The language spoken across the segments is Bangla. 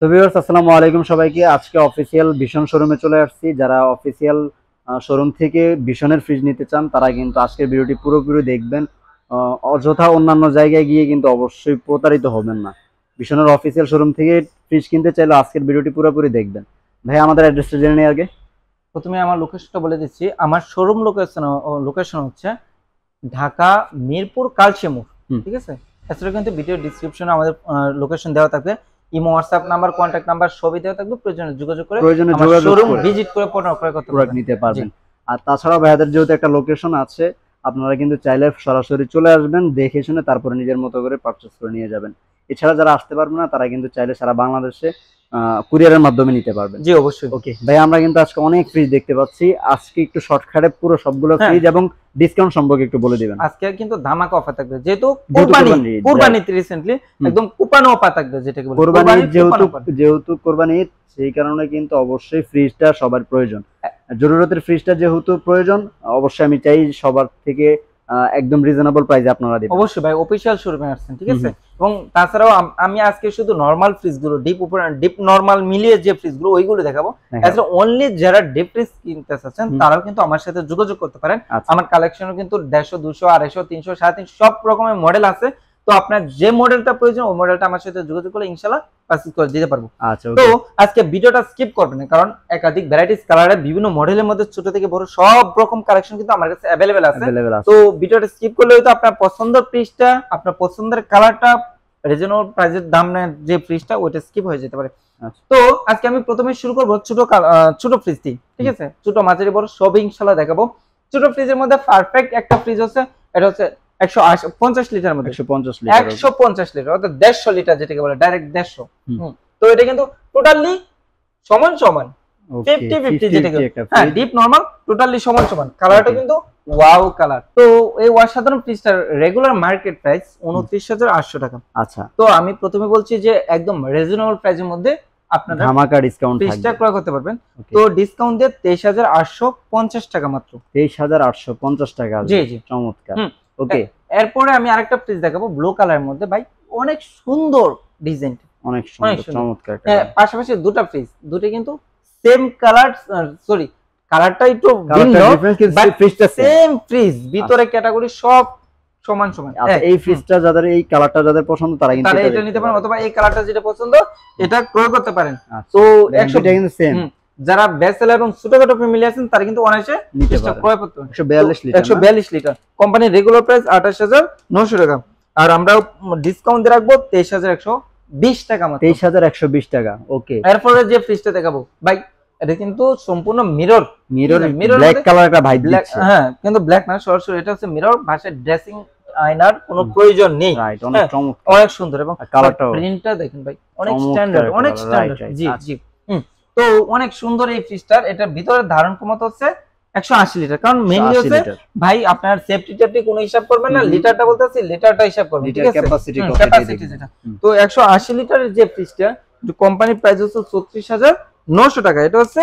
তো ভিউয়ার্স আসসালামু আলাইকুম সবাইকে আজকে অফিসিয়াল ভীষণ শোরুমে চলে আসছি যারা অফিসিয়াল শোরুম থেকে ভীষণের ফ্রিজ নিতে চান তারা কিন্তু আজকের ভিডিওটি পুরোপুরি দেখবেন অযথা অন্যান্য জায়গায় গিয়ে কিন্তু অবশ্যই প্রতারিত হবেন না ভীষণের অফিসিয়াল শোরুম থেকে ফ্রিজ কিনতে চাইলে আজকের ভিডিওটি পুরোপুরি দেখবেন ভাই আমাদের অ্যাড্রেসটা জেনে নিই আগে প্রথমে আমার লোকেশনটা বলে দিচ্ছি আমার শোরুম লোকেশন লোকেশন হচ্ছে ঢাকা মিরপুর কালশিমুর ঠিক আছে এছাড়া কিন্তু ভিডিও ডিসক্রিপশনে আমাদের লোকেশন দেওয়া থাকবে imo WhatsApp number contact number সবই দেওয়া থাকবে প্রয়োজনে যোগাযোগ করে প্রয়োজনে যোগাযোগ শোরুম ভিজিট করে পণ্য ক্রয় করতে পারবেন নিতে পারবেন আর তাছাড়া ভাইদের যেহেতু একটা লোকেশন আছে আপনারা কিন্তু চাইলে সরাসরি চলে আসবেন দেখে শুনে তারপরে নিজের মতো করে পারচেস করে নিয়ে যাবেন এছাড়া যারা আসতে পারবে না তারা কিন্তু চাইলে সারা বাংলাদেশে কুরিয়ারের মাধ্যমে নিতে পারবেন জি অবশ্যই ওকে ভাই আমরা কিন্তু আজকে অনেক ফ্রিজ দেখতে পাচ্ছি আজকে একটু শর্টকাটে পুরো সবগুলো ফ্রিজ হ্যাঁ। এবং ডিসকাউন্ট সম্পর্কে একটু বলে দিবেন আজকে কিন্তু ধামাকা অফার থাকবে যেহেতু কুরবানি কুরবানি রিসেন্টলি একদম কুপানো অফার থাকবে যেটাকে বলে কুরবানি যেহেতু যেহেতু কুরবানি সেই কারণে কিন্তু অবশ্যই ফ্রিজটা সবার প্রয়োজন জরুরতের ফ্রিজটা যেহেতু প্রয়োজন অবশ্যই আমি চাই সবার থেকে একদম রিজনেবল প্রাইসে আপনারা দিবেন অবশ্যই ভাই অফিশিয়াল শোরুমে আসছেন ঠিক আছে এবং তাছাড়াও আমি আজকে শুধু নরমাল ফ্রিজ গুলো ডিপ উপর ডিপ নরমাল মিলিয়ে যে ফ্রিজ গুলো ওইগুলো দেখাবো এছাড়া অনলি যারা ডিপ ফ্রিজ কিনতে চাচ্ছেন তারাও কিন্তু আমার সাথে যোগাযোগ করতে পারেন আচ্ছা। আমার কালেকশনও কিন্তু দেড়শো দুশো আড়াইশো তিনশো সাড়ে তিনশো সব রকমের মডেল আছে তো আপনার যে মডেলটা প্রয়োজন ওই মডেলটা আমার সাথে যোগাযোগ করলে ইনশাল্লাহ পারচেজ করে দিতে পারবো আচ্ছা তো আজকে ভিডিওটা স্কিপ করবেন কারণ একাধিক ভ্যারাইটিস কালারের বিভিন্ন মডেলের মধ্যে ছোট থেকে বড় সব রকম কালেকশন কিন্তু আমার কাছে অ্যাভেলেবেল আছে তো ভিডিওটা স্কিপ করলে হয়তো আপনার পছন্দের পিসটা আপনার পছন্দের কালারটা রিজনেবল প্রাইসের দাম যে ফ্রিজটা ওইটা স্কিপ হয়ে যেতে পারে আচ্ছা। তো আজকে আমি প্রথমে শুরু করব ছোট ছোট ফ্রিজটি ঠিক আছে ছোট মাঝারি বড় সব ইনশাল্লাহ দেখাবো ছোট ফ্রিজের মধ্যে পারফেক্ট একটা ফ্রিজ হচ্ছে এটা হচ্ছে লিটার মধ্যে লিটার অর্থাৎ লিটার বলে ডাইরেক্ট তো এটা কিন্তু টোটালি সমান সমান হ্যাঁ, সমান কিন্তু কালার তো রেগুলার মার্কেট প্রাইস টাকা আচ্ছা তো আমি প্রথমে বলছি যে একদম রিজনেবল প্রাইসের মধ্যে আপনারা ডিসকাউন্ট ক্রয় করতে পারবেন তো ডিসকাউন্ট দিয়ে 23850 টাকা মাত্র 23850 টাকা জি জি চমৎকার ওকে এরপরে আমি আরেকটা পিস দেখাবো ব্লু কালারের মধ্যে ভাই অনেক সুন্দর ডিজাইন অনেক সুন্দর চমৎকার হ্যাঁ, পাশাপাশি দুটো পিস দুটো কিন্তু সেম কালার সরি কালারটা একটু ভিন্ন বাট ফ্রিজটা সেম ফ্রিজ ভিতরে ক্যাটাগরি সব সমান সমান আচ্ছা হ্যাঁ। এই ফ্রিজটা যাদের এই কালারটা যাদের পছন্দ তারা কিন্তু এটা নিতে পারেন অথবা এই কালারটা যেটা পছন্দ আচ্ছা। এটা ক্রয় করতে পারেন আচ্ছা। তো 100 কিন্তু সেম যারা ব্যাচেলার এবং ছোটখাটো ফ্যামিলি আছেন তারা কিন্তু অনেকে নিতে 142 লিটার কোম্পানি রেগুলার কোম্পানির রেগুলার প্রাইস নশো টাকা আর আমরা ডিসকাউন্ট দিয়ে রাখবো বিশ টাকা তেইশ হাজার একশো বিশ টাকা ওকে এরপরে যে ফ্রিজটা দেখাবো ভাই এটা কিন্তু সম্পূর্ণ mirror mirror mirror black colour একটা ভাই ব্ল্যাক হ্যাঁ কিন্তু ব্ল্যাক না সরাসরি এটা হচ্ছে মিরর ভাষায় ড্রেসিং আয়নার কোনো প্রয়োজন নেই রাইট অনেক হ্যাঁ, চমৎকার অনেক সুন্দর এবং কালারটা প্রিন্টটা দেখেন ভাই অনেক স্ট্যান্ডার্ড অনেক স্ট্যান্ডার্ড জি আচ্ছা। জি তো অনেক সুন্দর এই ফ্রিজটার এটার ভিতরে ধারণ ক্ষমতা হচ্ছে একশো আশি লিটার কারণ মেনলি হচ্ছে ভাই আপনার সেফটি আপনি কোনো হিসাব করবেন না লিটারটা বলতেছি লিটারটা হিসাব করবেন ঠিক আছে ক্যাপাসিটি ক্যাপাসিটি যেটা তো একশো আশি লিটারের যে ফ্রিজটা কোম্পানি প্রাইস হচ্ছে ছত্রিশ হাজার নশো টাকা এটা হচ্ছে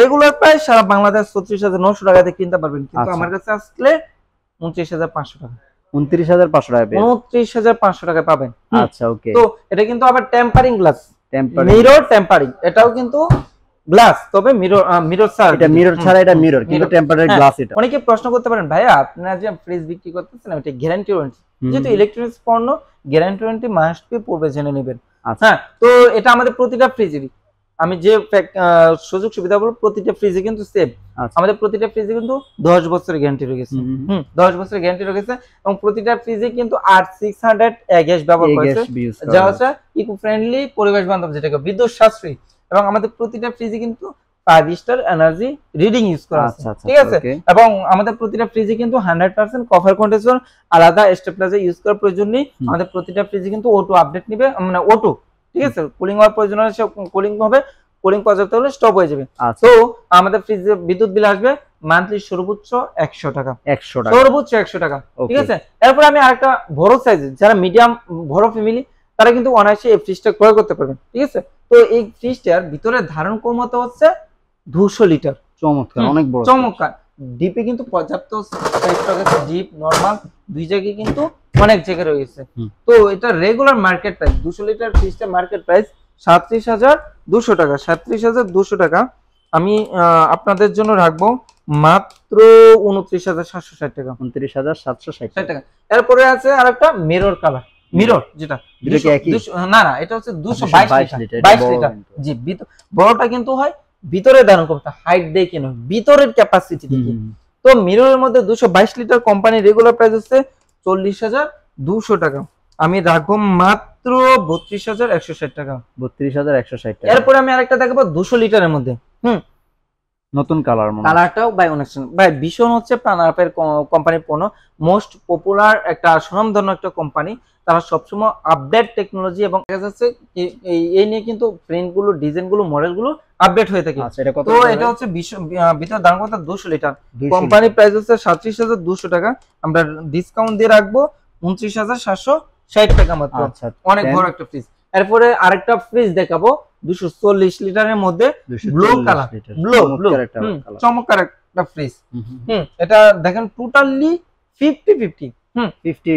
রেগুলার প্রাইস সারা বাংলাদেশ ছত্রিশ হাজার নশো টাকাতে কিনতে পারবেন কিন্তু আচ্ছা। আমার কাছে আসলে উনত্রিশ হাজার পাঁচশো টাকা উনত্রিশ হাজার পাঁচশো টাকা উনত্রিশ হাজার পাঁচশো টাকা পাবেন আচ্ছা ওকে তো এটা কিন্তু আবার tempering glass tempering mirror tempering এটাও কিন্তু গ্লাস তবে মিরর মিরর এটা মিরর ছাড়া এটা মিরর কিন্তু গ্লাস হ্যাঁ, এটা অনেকে প্রশ্ন করতে পারেন যে ফ্রিজ বিক্রি করতেছেন এটা গ্যারান্টি ওয়ারেন্টি যেহেতু ইলেকট্রনিক্স পণ্য গ্যারান্টি ওয়ারেন্টি মাস্ট বি পূর্বে জেনে নেবেন আচ্ছা। হ্যাঁ তো এটা আমাদের প্রতিটা আমি যে সুযোগ সুবিধা বলবো প্রতিটা ফ্রিজে কিন্তু সেভ আচ্ছা। আমাদের প্রতিটা ফ্রিজে কিন্তু দশ বছরের গ্যারান্টি রয়েছে দশ বছরের গ্যারান্টি রয়েছে এবং প্রতিটা ফ্রিজে কিন্তু আট সিক্স হান্ড্রেড ব্যবহার করেছে যা ইকো ফ্রেন্ডলি পরিবেশ বান্ধব যেটাকে বিদ্যুৎ সাশ্রয়ী এবং আমাদের প্রতিটা ফ্রিজে কিন্তু five star energy reading use করা আছে আচ্ছা, আচ্ছা, ঠিক আছে এবং আমাদের প্রতিটা ফ্রিজে কিন্তু হান্ড্রেড পার্সেন্ট কভার কন্ডিশন আলাদা স্টেপলাইজার ইউজ করার প্রয়োজন নেই আমাদের প্রতিটা ফ্রিজে কিন্তু ওটো আপডেট নিবে মানে ওটো ঠিক আছে কুলিং হওয়ার প্রয়োজন হলে সে কুলিং হবে কুলিং পর্যাপ্ত হলে স্টপ হয়ে যাবে আচ্ছা। তো আমাদের ফ্রিজে বিদ্যুৎ বিল আসবে মান্থলি সর্বোচ্চ একশো টাকা একশো টাকা সর্বোচ্চ একশো টাকা ঠিক আছে এরপর আমি আরেকটা বড় সাইজ যারা মিডিয়াম বড় ফ্যামিলি তারা কিন্তু অনায়াসে এই ফ্রিজটা ক্রয় করতে পারবেন ঠিক আছে তো এই ফ্রিজটার ভিতরে ধারণ ক্ষমতা হচ্ছে দুশো লিটার চমৎকার অনেক বড় চমৎকার ডিপে কিন্তু পর্যাপ্ত ডিপ নর্মাল দুই জায়গায় কিন্তু অনেক জায়গায় রয়েছে তো এটা রেগুলার মার্কেট প্রাইস দুশো লিটার ফ্রিজটা মার্কেট প্রাইস সাতত্রিশ হাজার দুশো টাকা সাতত্রিশ হাজার দুশো টাকা আমি আপনাদের জন্য রাখবো মাত্র উনত্রিশ হাজার সাতশো ষাট টাকা উনত্রিশ হাজার সাতশো ষাট টাকা এরপরে আছে আর একটা মেরোর কালার মিরর যেটা না না এটা হচ্ছে 222 লিটার লিটার জি বড়টা কিন্তু হয় ভিতরে দারুণ কমটা হাইট দিয়ে কেন ভিতরের ক্যাপাসিটি দিয়ে তো মিররের মধ্যে দুশো বাইশ লিটার কোম্পানি রেগুলার প্রাইস হচ্ছে চল্লিশ হাজার দুশো টাকা আমি রাখবো মাত্র বত্রিশ হাজার একশো ষাট টাকা বত্রিশ হাজার 32160 টাকা এরপরে আমি আরেকটা দেখাবো দুশো লিটারের মধ্যে হুম নতুন কালার মনে কালারটাও বাই অনেকশন ভাই ভীষণ হচ্ছে প্রাণারপের কোম্পানি পণ্য মোস্ট পপুলার একটা সুনামধন্য একটা কোম্পানি তারা সবসময় আপডেট টেকনোলজি এবং দেখা যাচ্ছে এই নিয়ে কিন্তু প্রিন্টগুলো ডিজাইনগুলো মডেলগুলো আপডেট হয়ে থাকে আচ্ছা, তো এটা হচ্ছে ভিতরে দাম কত দুশো লিটার কোম্পানি প্রাইস হচ্ছে সাতত্রিশ হাজার দুশো টাকা আমরা ডিসকাউন্ট দিয়ে রাখবো উনত্রিশ হাজার সাতশো ষাট টাকা মাত্র আচ্ছা, অনেক বড় একটা ফ্রিজ এরপরে আরেকটা ফ্রিজ দেখাবো দুশো চল্লিশ লিটারের মধ্যে ব্লু কালার ব্লু ব্লু চমৎকার একটা ফ্রিজ হুম এটা দেখেন টোটালি ফিফটি ফিফটি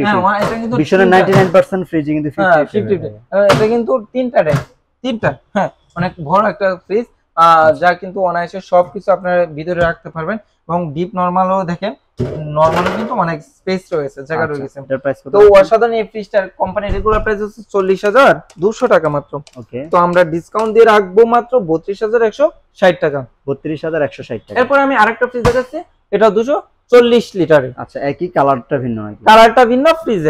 এটা কিন্তু তিনটা তিনটা হ্যাঁ অনেক বড় একটা ফ্রিজ যা কিন্তু অনায়াসে সবকিছু আপনার ভিতরে রাখতে পারবেন এবং ডিপ নর্মাল দেখেন নরমালি কিন্তু অনেক স্পেস রয়েছে জায়গা আচ্ছা, রয়েছে তো অসাধারণ এই ফ্রিজটার কোম্পানি রেগুলার প্রাইস হচ্ছে চল্লিশ হাজার দুশো টাকা মাত্র ওকে তো আমরা ডিসকাউন্ট দিয়ে রাখবো মাত্র বত্রিশ হাজার একশো ষাট টাকা বত্রিশ হাজার একশো ষাট টাকা এরপর আমি আরেকটা ফ্রিজ দেখাচ্ছি এটা দুশো চল্লিশ লিটারের আচ্ছা একই কালারটা ভিন্ন কালারটা ভিন্ন ফ্রিজ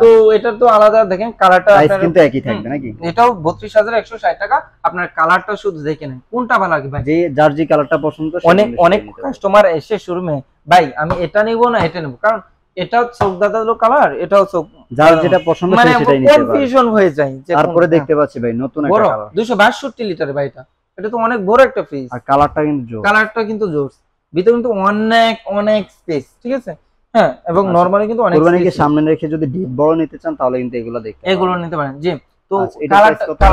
তো আচ্ছা। এটা তো আলাদা দেখেন কালারটা কিন্তু একই থাকবে নাকি এটাও 32160 টাকা আপনার কালারটা শুধু দেখে নেন কোনটা ভালো লাগবে যে যার যে কালারটা পছন্দ অনেক অনেক কাস্টমার এসে শোরুমে ভাই আমি এটা নিব না এটা নেব কারণ এটা চোখ দাদালো কালার এটাও চোখ যার যেটা পছন্দ মানে সেটাই নিতে পারে কনফিউশন হয়ে যায় তারপরে দেখতে পাচ্ছি ভাই নতুন একটা কালার 262 লিটার ভাই এটা এটা তো অনেক বড় একটা ফ্রিজ আর কালারটা কিন্তু জোর কালারটা কিন্তু জোর ভিতরে কিন্তু অনেক অনেক স্পেস ঠিক আছে হ্যাঁ এবং নরমালি আচ্ছা। কিন্তু অনেক কুরবানিকে সামনে রেখে যদি ডিপ বড় নিতে চান তাহলে কিন্তু এগুলো দেখতে এগুলো নিতে পারেন জি তো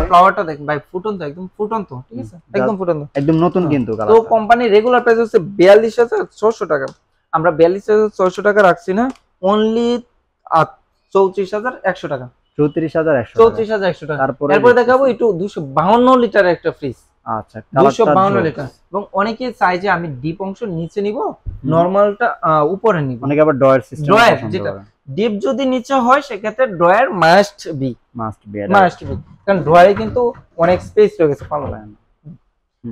ফ্লাওয়ারটা আচ্ছা, দেখেন ভাই ফুটন্ত একদম ফুটন্ত ঠিক আছে একদম একদম নতুন কিন্তু কালার তো কোম্পানি রেগুলার প্রাইস হচ্ছে 42600 টাকা আমরা 42600 টাকা রাখছি না অনলি 34100 টাকা 34100 টাকা 34100 টাকা তারপরে দেখাবো একটু 252 লিটার একটা ফ্রিজ আচ্ছা চাই যে আমি ডিপ অংশ নিচে নিব নরমালটা উপরে আবার ডিপ যদি নিচে হয় সেক্ষেত্রে বি কারণ কিন্তু অনেক স্পেস রয়েছে পাল্লা না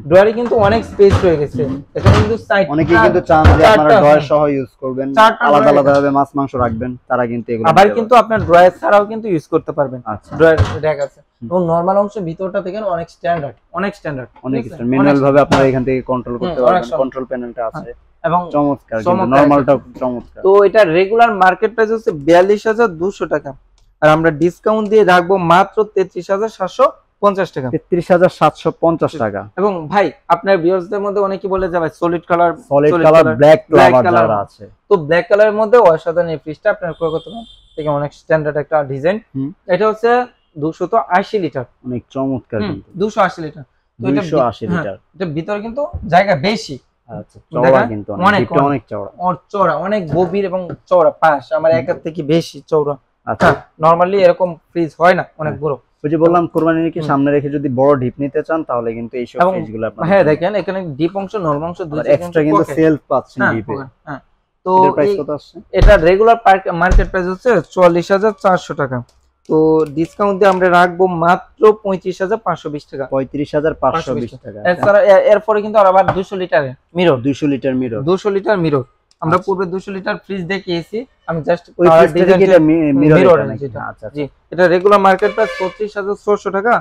ড্রয়ারে কিন্তু অনেক স্পেস রয়ে গেছে এখানে কিন্তু সাইড কিন্তু চান যে আপনারা ড্রয়ার সহ ইউজ করবেন আলাদা আলাদা ভাবে মাছ মাংস রাখবেন তারা কিন্তু এগুলো আবার কিন্তু আপনার ড্রয়ার ছাড়াও কিন্তু ইউজ করতে পারবেন আচ্ছা। ড্রয়ার আছে এবং নরমাল অংশ ভিতরটা অনেক স্ট্যান্ডার্ড অনেক স্ট্যান্ডার্ড অনেক স্ট্যান্ডার্ড ম্যানুয়াল ভাবে আপনারা এখান থেকে কন্ট্রোল করতে পারবেন কন্ট্রোল প্যানেলটা আছে এবং চমৎকার কিন্তু নরমালটা চমৎকার তো এটা রেগুলার মার্কেট প্রাইস হচ্ছে 42200 টাকা আর আমরা ডিসকাউন্ট দিয়ে রাখবো মাত্র 33700 পঞ্চাশ টাকা তেত্রিশ হাজার সাতশো পঞ্চাশ টাকা এবং ভাই আপনার অনেকে বলে যে ভাই সলিড কালার কালার আছে তো ব্ল্যাক কালারের মধ্যে অসাধারণ এই আপনার অনেক স্ট্যান্ডার্ড হচ্ছে দুশো তো আশি লিটার অনেক চমৎকার দুশো আশি লিটার দুশো আশি লিটার হ্যাঁ, ভিতরে কিন্তু জায়গা বেশি আচ্ছা, অনেক অনেক চওড়া চওড়া অনেক গভীর এবং চওড়া পাশ আমার এক থেকে বেশি চওড়া নর্মালি আচ্ছা। হ্যাঁ, এরকম ফ্রিজ হয় না অনেক বড় ওই যে বললাম সামনে রেখে যদি বড় ডিপ নিতে চান তাহলে কিন্তু এই ফিশগুলো আপনারা হ্যাঁ দেখেন এখানে ডিপ অংশ নরমাল অংশ এক্সট্রা কিন্তু সেলফ পাচ্ছেন ডিপে হ্যাঁ, হ্যাঁ। তো এটা রেগুলার মার্কেট প্রাইস হচ্ছে 44400 টাকা তো ডিসকাউন্ট দিয়ে আমরা রাখবো মাত্র পঁয়ত্রিশ হাজার পাঁচশো বিশ টাকা পঁয়ত্রিশ হাজার পাঁচশো বিশ টাকা এরপরে কিন্তু আবার দুশো লিটার মিরো দুশো লিটার মিরো দুশো লিটার মিরো আমরা আচ্ছা। পূর্বে 200 লিটার ফ্রিজ দেখিয়েছি আমি জাস্ট ওই ফ্রিজ ফ্রিজটা মিরর আচ্ছা জি আচ্ছা। এটা রেগুলার মার্কেট প্রাইস 35600 টাকা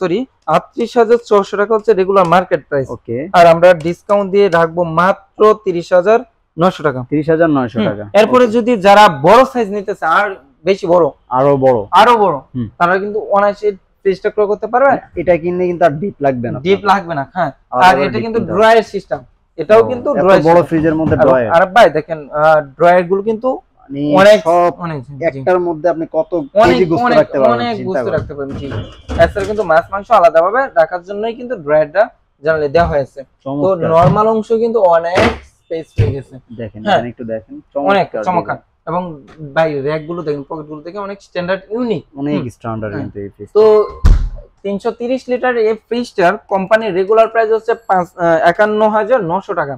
সরি 38600 টাকা হচ্ছে রেগুলার মার্কেট প্রাইস ওকে আর আমরা ডিসকাউন্ট দিয়ে রাখবো মাত্র 30900 টাকা 30900 টাকা এরপরে যদি যারা বড় সাইজ নিতেছে আর বেশি বড় আরো বড় আরো বড় তারা কিন্তু অনায়াসে ফ্রিজটা ক্রয় করতে পারবে এটা কিনলে কিন্তু আর ডিপ লাগবে না ডিপ লাগবে না হ্যাঁ আর এটা কিন্তু ড্রায়ার সিস্টেম এটাও কিন্তু বড় ফ্রিজের মধ্যে ড্রয়ার আর ভাই দেখেন ড্রয়ার গুলো কিন্তু মানে অনেক একটার মধ্যে আপনি কত কেজি গোস্ত রাখতে পারবেন অনেক গোস্ত রাখতে পারবেন জি এছাড়া কিন্তু মাছ মাংস আলাদা ভাবে রাখার জন্যই কিন্তু ড্রয়ারটা জানলে দেয়া হয়েছে তো নরমাল অংশ কিন্তু অনেক স্পেস পেয়ে গেছে দেখেন হ্যাঁ। একটু দেখেন অনেক চমৎকার এবং ভাই র্যাক গুলো দেখেন পকেট গুলো দেখেন অনেক স্ট্যান্ডার্ড ইউনিক অনেক স্ট্যান্ডার্ড কিন্তু এই তো তিনশো তিরিশ লিটার এই ফ্রিজটার কোম্পানির রেগুলার প্রাইস হচ্ছে পাঁচ একান্ন হাজার নশো টাকা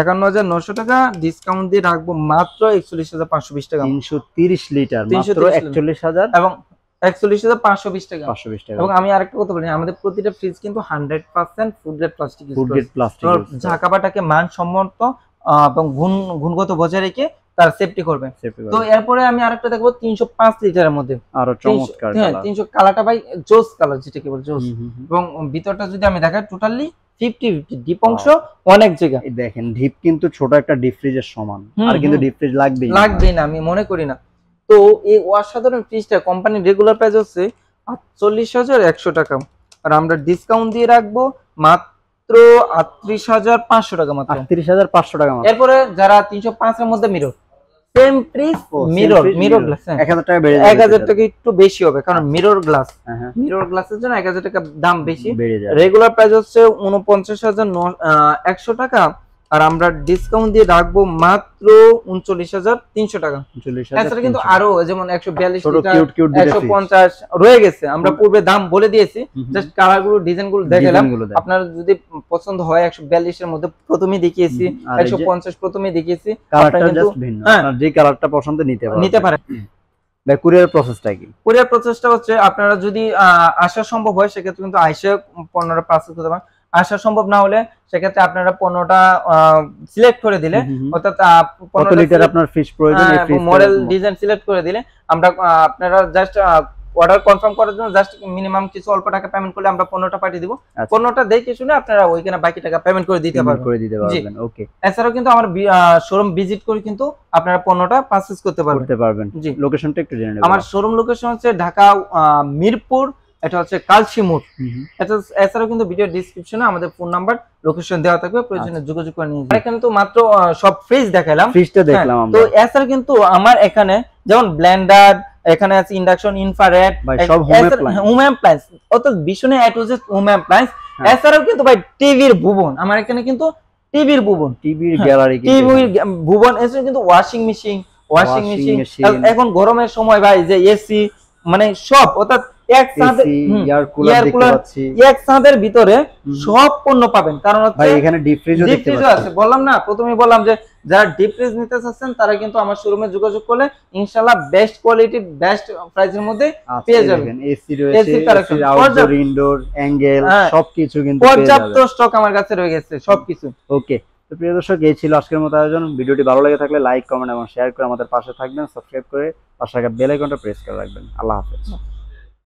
একান্ন হাজার নশো টাকা ডিসকাউন্ট দিয়ে রাখবো মাত্র একচল্লিশ হাজার পাঁচশো বিশ টাকা তিনশো তিরিশ লিটার তিনশো একচল্লিশ হাজার এবং একচল্লিশ হাজার পাঁচশো বিশ টাকা পাঁচশো বিশ টাকা এবং আমি আরেকটা কথা বলি আমাদের প্রতিটা ফ্রিজ কিন্তু hundred percent food grade plastic food grade plastic ঝাঁকাবাটাকে মানসম্মত এবং গুণ গুণগত বজায় রেখে তার সেফটি করবে তো এরপরে আমি আরেকটা দেখবো তিনশো পাঁচ লিটারের মধ্যে আরো চমৎকার হ্যাঁ তিনশো কালারটা ভাই জোস কালার যেটাকে বলে জোস এবং ভিতরটা যদি আমি দেখাই টোটালি ডিপ অংশ অনেক জায়গা দেখেন ডিপ কিন্তু ছোট একটা ডিপ ফ্রিজের সমান আর কিন্তু ডিপ ফ্রিজ লাগবে লাগবে না আমি মনে করি না তো এই অসাধারণ ফ্রিজটা কোম্পানির রেগুলার প্রাইস হচ্ছে আটচল্লিশ হাজার একশো টাকা আর আমরা ডিসকাউন্ট দিয়ে রাখবো মাত্র মাত্র আটত্রিশ হাজার পাঁচশো টাকা মাত্র আটত্রিশ হাজার পাঁচশো টাকা এরপরে যারা তিনশো পাঁচের মধ্যে mirror same mirror mirror glass 1000 টাকা বেড়ে 1000 টাকা একটু বেশি হবে কারণ মিরর গ্লাস মিরর গ্লাসের জন্য 1000 টাকা দাম বেশি রেগুলার প্রাইস হচ্ছে 49900 টাকা আর আমরা ডিসকাউন্ট দিয়ে রাখবো মাত্র উনচল্লিশ হাজার তিনশো টাকা এছাড়া হ্যাঁ, কিন্তু আরো যেমন একশো বিয়াল্লিশ একশো পঞ্চাশ রয়ে গেছে আমরা পূর্বে দাম বলে দিয়েছি জাস্ট কালার গুলো ডিজাইন গুলো দেখালাম আপনার যদি পছন্দ হয় একশো বিয়াল্লিশের মধ্যে প্রথমে দেখিয়েছি একশো পঞ্চাশ প্রথমে দেখিয়েছি হ্যাঁ। যে কালারটা পছন্দ নিতে নিতে পারে আপনারা যদি আসা সম্ভব হয় সেক্ষেত্রে কিন্তু আইসে পনেরো পার্সেল করতে পারেন আসা সম্ভব না হলে সেক্ষেত্রে আপনারা পণ্যটা সিলেক্ট করে দিলে অর্থাৎ মডেল ডিজাইন সিলেক্ট করে দিলে আমরা আপনারা জাস্ট অর্ডার কনফার্ম করার জন্য জাস্ট মিনিমাম কিছু অল্প টাকা পেমেন্ট করলে আমরা পণ্যটা পাঠিয়ে দিব আচ্ছা। পণ্যটা দেখে শুনে আপনারা ওইখানে বাকি টাকা পেমেন্ট করে দিতে পারবেন করে দিতে পারবেন ওকে এছাড়াও কিন্তু আমার শোরুম ভিজিট করে কিন্তু আপনারা পণ্যটা পারচেজ করতে পারবেন করতে পারবেন জি লোকেশনটা একটু জেনে নেবেন আমার শোরুম লোকেশন হচ্ছে ঢাকা মিরপুর এটা হচ্ছে কালশিমুর এটা এছাড়াও কিন্তু ভিডিও ডিসক্রিপশনে আমাদের ফোন নাম্বার লোকেশন দেওয়া থাকবে প্রয়োজনে আচ্ছা। যোগাযোগ করে নিয়ে এখানে তো মাত্র সব ফ্রিজ দেখালাম ফ্রিজটা দেখলাম তো এছাড়া কিন্তু আমার এখানে যেমন ব্লেন্ডার এখানে আছে ইন্ডাকশন ইনফ্রারেড সব হোম অ্যাপ্লায়েন্স অর্থাৎ ভীষণে অ্যাটোজেস হোম অ্যাপ্লায়েন্স এছাড়াও কিন্তু ভাই টিভির ভুবন আমার এখানে কিন্তু টিভির ভুবন টিভির গ্যালারি টিভির ভুবন এছাড়া কিন্তু ওয়াশিং মেশিন ওয়াশিং মেশিন এখন গরমের সময় ভাই যে এসি মানে সব অর্থাৎ ইনডোর অ্যাঙ্গেল আচ্ছা, হ্যাঁ, সবকিছু কিন্তু পর্যাপ্ত স্টক আমার কাছে রয়ে গেছে সবকিছু ওকে তো প্রিয় দর্শক এই ছিল আজকের মতো আয়োজন ভিডিওটি ভালো লেগে থাকলে লাইক কমেন্ট এবং শেয়ার করে আমাদের পাশে থাকবেন সাবস্ক্রাইব করে পাশে বেল আইকনটা প্রেস করে রাখবেন আল্লাহ হাফেজ